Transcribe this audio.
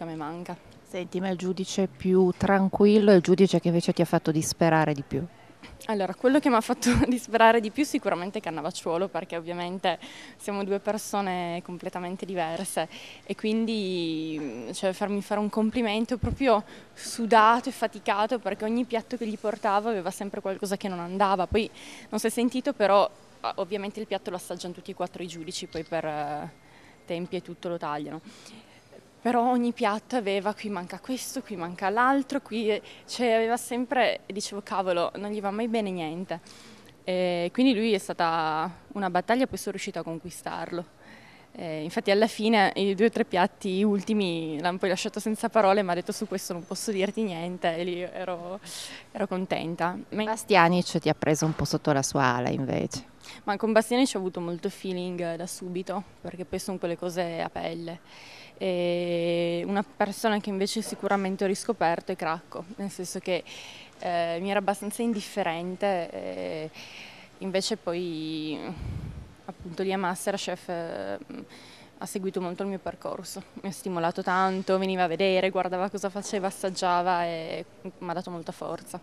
che a me manca. Senti, ma il giudice più tranquillo è il giudice che invece ti ha fatto disperare di più? Allora, quello che mi ha fatto disperare di più sicuramente è Cannavacciuolo, perché ovviamente siamo due persone completamente diverse e quindi mm, cioè, farmi fare un complimento proprio sudato e faticato perché ogni piatto che gli portavo aveva sempre qualcosa che non andava. Poi non si è sentito, però ah, ovviamente il piatto lo assaggiano tutti e quattro i giudici, poi per eh, tempi e tutto lo tagliano però ogni piatto aveva qui manca questo, qui manca l'altro, qui eh, cioè, aveva sempre, dicevo cavolo, non gli va mai bene niente. E quindi lui è stata una battaglia, poi sono riuscita a conquistarlo. E infatti alla fine i due o tre piatti ultimi l'hanno poi lasciato senza parole, mi ha detto su questo non posso dirti niente e lì ero, ero contenta. Bastianic ti ha preso un po' sotto la sua ala invece. Ma con Bastiani ci ho avuto molto feeling da subito, perché poi sono quelle cose a pelle. E una persona che invece sicuramente ho riscoperto è Cracco, nel senso che eh, mi era abbastanza indifferente, eh, invece poi appunto lì a Masterchef eh, ha seguito molto il mio percorso, mi ha stimolato tanto, veniva a vedere, guardava cosa faceva, assaggiava e mm, mi ha dato molta forza.